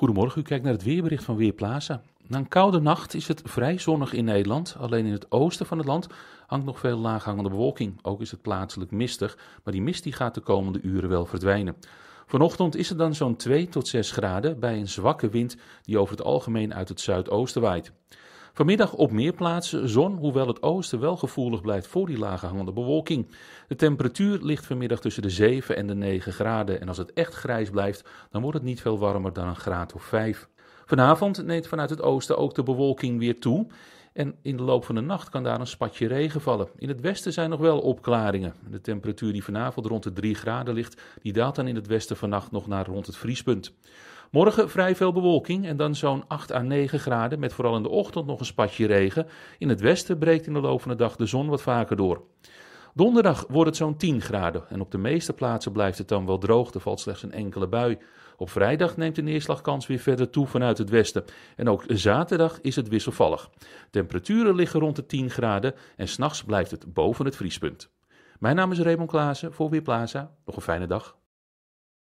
Goedemorgen, u kijkt naar het weerbericht van Weerplaza. Na een koude nacht is het vrij zonnig in Nederland. Alleen in het oosten van het land hangt nog veel laaghangende bewolking. Ook is het plaatselijk mistig, maar die mist die gaat de komende uren wel verdwijnen. Vanochtend is het dan zo'n 2 tot 6 graden bij een zwakke wind die over het algemeen uit het zuidoosten waait. Vanmiddag op meer plaatsen zon, hoewel het oosten wel gevoelig blijft voor die lage hangende bewolking. De temperatuur ligt vanmiddag tussen de 7 en de 9 graden. En als het echt grijs blijft, dan wordt het niet veel warmer dan een graad of 5. Vanavond neemt vanuit het oosten ook de bewolking weer toe. En in de loop van de nacht kan daar een spatje regen vallen. In het westen zijn nog wel opklaringen. De temperatuur die vanavond rond de 3 graden ligt, die daalt dan in het westen vannacht nog naar rond het vriespunt. Morgen vrij veel bewolking en dan zo'n 8 à 9 graden, met vooral in de ochtend nog een spatje regen. In het westen breekt in de loop van de dag de zon wat vaker door. Donderdag wordt het zo'n 10 graden en op de meeste plaatsen blijft het dan wel droog. Er valt slechts een enkele bui. Op vrijdag neemt de neerslagkans weer verder toe vanuit het westen. En ook zaterdag is het wisselvallig. Temperaturen liggen rond de 10 graden en s'nachts blijft het boven het vriespunt. Mijn naam is Raymond Klaassen voor Weerplaza. Nog een fijne dag.